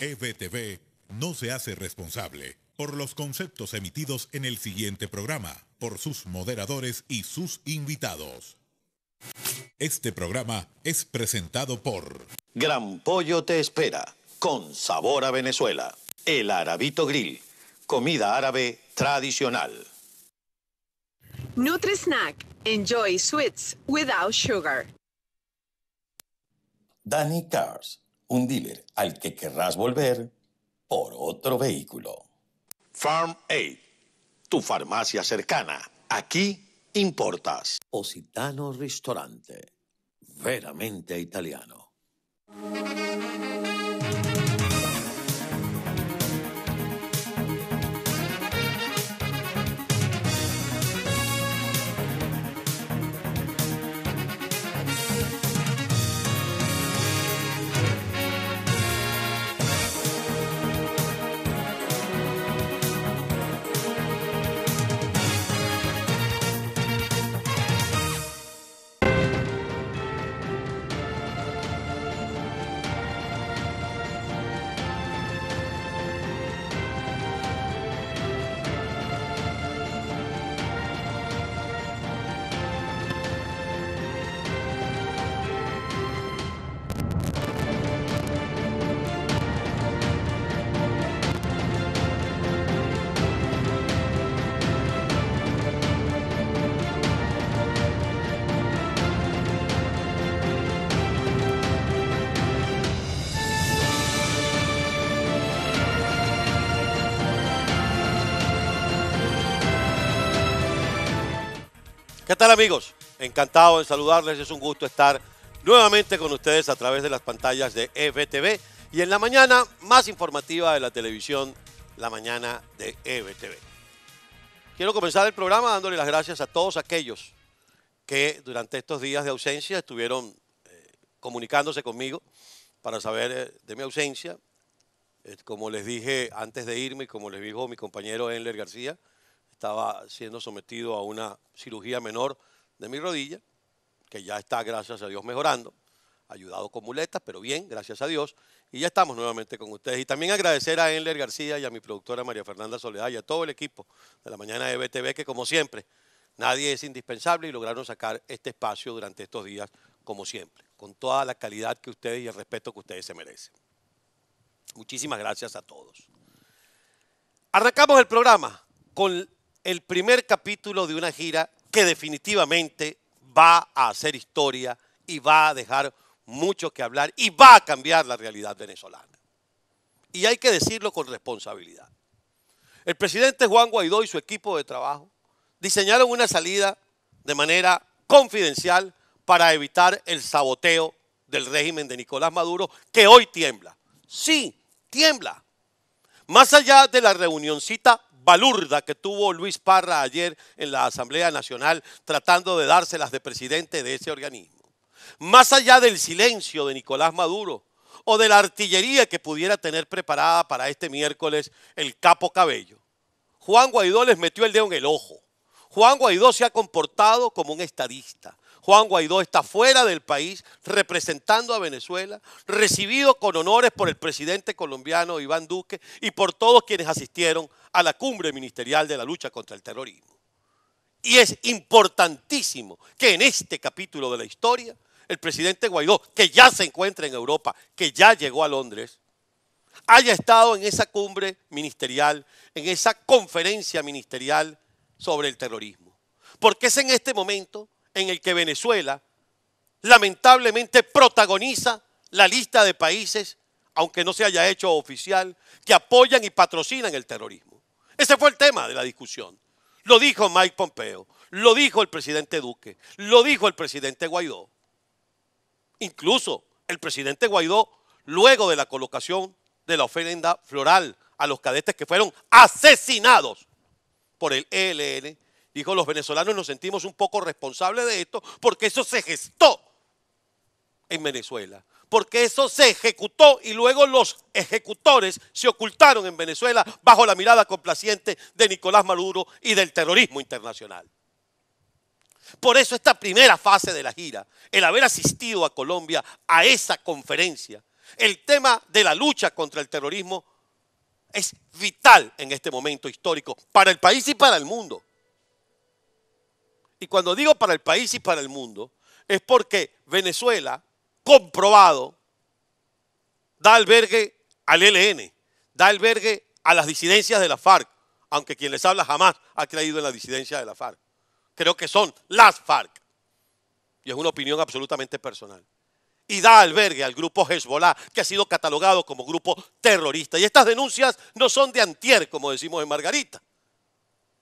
EBTV no se hace responsable por los conceptos emitidos en el siguiente programa, por sus moderadores y sus invitados. Este programa es presentado por Gran Pollo te espera, con sabor a Venezuela. El Arabito Grill, comida árabe tradicional. Nutri Snack, enjoy sweets without sugar. Danny Cars un dealer al que querrás volver por otro vehículo. Farm Aid, tu farmacia cercana. Aquí importas. Ositano Restaurante. veramente italiano. ¿Qué tal amigos? Encantado de saludarles, es un gusto estar nuevamente con ustedes a través de las pantallas de EBTV y en la mañana más informativa de la televisión, la mañana de EBTV. Quiero comenzar el programa dándole las gracias a todos aquellos que durante estos días de ausencia estuvieron eh, comunicándose conmigo para saber eh, de mi ausencia. Eh, como les dije antes de irme y como les dijo mi compañero Enler García, estaba siendo sometido a una cirugía menor de mi rodilla, que ya está, gracias a Dios, mejorando, ayudado con muletas, pero bien, gracias a Dios. Y ya estamos nuevamente con ustedes. Y también agradecer a Enler García y a mi productora María Fernanda Soledad y a todo el equipo de la mañana de BTV, que como siempre, nadie es indispensable y lograron sacar este espacio durante estos días, como siempre, con toda la calidad que ustedes y el respeto que ustedes se merecen. Muchísimas gracias a todos. Arrancamos el programa con el primer capítulo de una gira que definitivamente va a hacer historia y va a dejar mucho que hablar y va a cambiar la realidad venezolana. Y hay que decirlo con responsabilidad. El presidente Juan Guaidó y su equipo de trabajo diseñaron una salida de manera confidencial para evitar el saboteo del régimen de Nicolás Maduro, que hoy tiembla. Sí, tiembla. Más allá de la reunioncita balurda que tuvo Luis Parra ayer en la Asamblea Nacional tratando de dárselas de presidente de ese organismo. Más allá del silencio de Nicolás Maduro o de la artillería que pudiera tener preparada para este miércoles el capo cabello, Juan Guaidó les metió el dedo en el ojo. Juan Guaidó se ha comportado como un estadista. Juan Guaidó está fuera del país representando a Venezuela, recibido con honores por el presidente colombiano Iván Duque y por todos quienes asistieron a la cumbre ministerial de la lucha contra el terrorismo. Y es importantísimo que en este capítulo de la historia el presidente Guaidó, que ya se encuentra en Europa, que ya llegó a Londres, haya estado en esa cumbre ministerial, en esa conferencia ministerial sobre el terrorismo. Porque es en este momento en el que Venezuela lamentablemente protagoniza la lista de países, aunque no se haya hecho oficial, que apoyan y patrocinan el terrorismo. Ese fue el tema de la discusión. Lo dijo Mike Pompeo, lo dijo el presidente Duque, lo dijo el presidente Guaidó. Incluso el presidente Guaidó, luego de la colocación de la ofrenda floral a los cadetes que fueron asesinados por el ELN, Dijo, los venezolanos nos sentimos un poco responsables de esto porque eso se gestó en Venezuela. Porque eso se ejecutó y luego los ejecutores se ocultaron en Venezuela bajo la mirada complaciente de Nicolás Maduro y del terrorismo internacional. Por eso esta primera fase de la gira, el haber asistido a Colombia a esa conferencia, el tema de la lucha contra el terrorismo es vital en este momento histórico para el país y para el mundo y cuando digo para el país y para el mundo, es porque Venezuela, comprobado, da albergue al ELN, da albergue a las disidencias de la FARC, aunque quien les habla jamás ha creído en la disidencia de la FARC. Creo que son las FARC. Y es una opinión absolutamente personal. Y da albergue al grupo Hezbollah, que ha sido catalogado como grupo terrorista. Y estas denuncias no son de antier, como decimos en Margarita.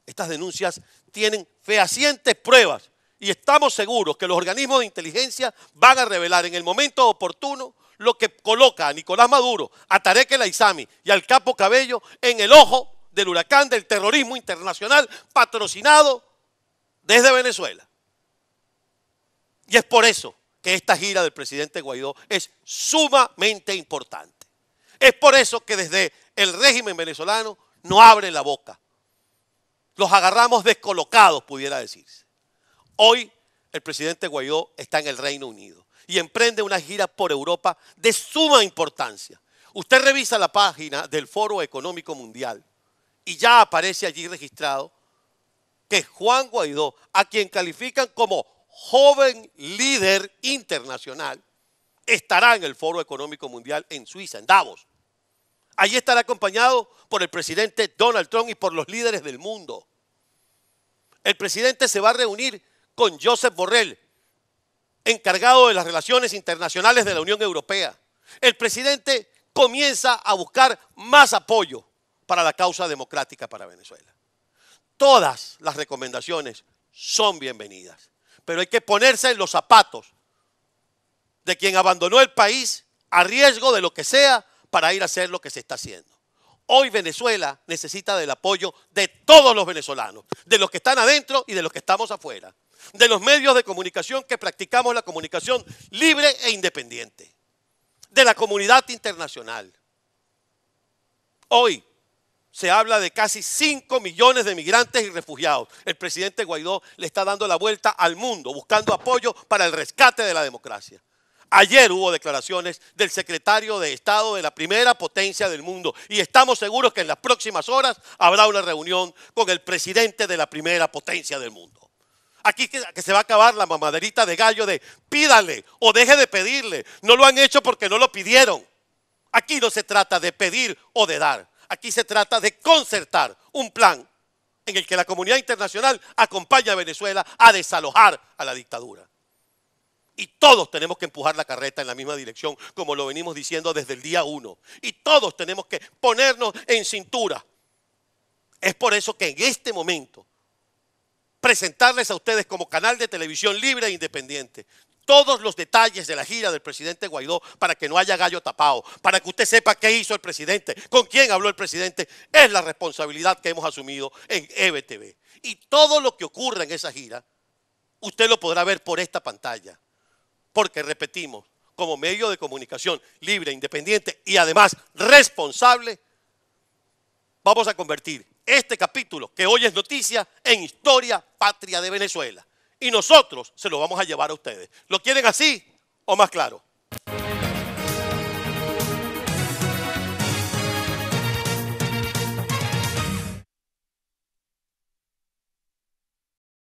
Estas denuncias tienen fehacientes pruebas y estamos seguros que los organismos de inteligencia van a revelar en el momento oportuno lo que coloca a Nicolás Maduro, a Tarek El Aizami y al Capo Cabello en el ojo del huracán del terrorismo internacional patrocinado desde Venezuela. Y es por eso que esta gira del presidente Guaidó es sumamente importante. Es por eso que desde el régimen venezolano no abre la boca los agarramos descolocados, pudiera decirse. Hoy el presidente Guaidó está en el Reino Unido y emprende una gira por Europa de suma importancia. Usted revisa la página del Foro Económico Mundial y ya aparece allí registrado que Juan Guaidó, a quien califican como joven líder internacional, estará en el Foro Económico Mundial en Suiza, en Davos. Allí estará acompañado por el presidente Donald Trump y por los líderes del mundo. El presidente se va a reunir con Joseph Borrell, encargado de las relaciones internacionales de la Unión Europea. El presidente comienza a buscar más apoyo para la causa democrática para Venezuela. Todas las recomendaciones son bienvenidas, pero hay que ponerse en los zapatos de quien abandonó el país a riesgo de lo que sea para ir a hacer lo que se está haciendo. Hoy Venezuela necesita del apoyo de todos los venezolanos, de los que están adentro y de los que estamos afuera, de los medios de comunicación que practicamos la comunicación libre e independiente, de la comunidad internacional. Hoy se habla de casi 5 millones de migrantes y refugiados. El presidente Guaidó le está dando la vuelta al mundo buscando apoyo para el rescate de la democracia. Ayer hubo declaraciones del secretario de Estado de la primera potencia del mundo y estamos seguros que en las próximas horas habrá una reunión con el presidente de la primera potencia del mundo. Aquí que, se va a acabar la mamaderita de gallo de pídale o deje de pedirle. No lo han hecho porque no lo pidieron. Aquí no se trata de pedir o de dar. Aquí se trata de concertar un plan en el que la comunidad internacional acompaña a Venezuela a desalojar a la dictadura. Y todos tenemos que empujar la carreta en la misma dirección, como lo venimos diciendo desde el día uno. Y todos tenemos que ponernos en cintura. Es por eso que en este momento, presentarles a ustedes como canal de televisión libre e independiente todos los detalles de la gira del presidente Guaidó para que no haya gallo tapado, para que usted sepa qué hizo el presidente, con quién habló el presidente, es la responsabilidad que hemos asumido en EBTV. Y todo lo que ocurra en esa gira, usted lo podrá ver por esta pantalla. Porque, repetimos, como medio de comunicación libre, independiente y además responsable, vamos a convertir este capítulo que hoy es noticia en historia patria de Venezuela. Y nosotros se lo vamos a llevar a ustedes. ¿Lo quieren así o más claro?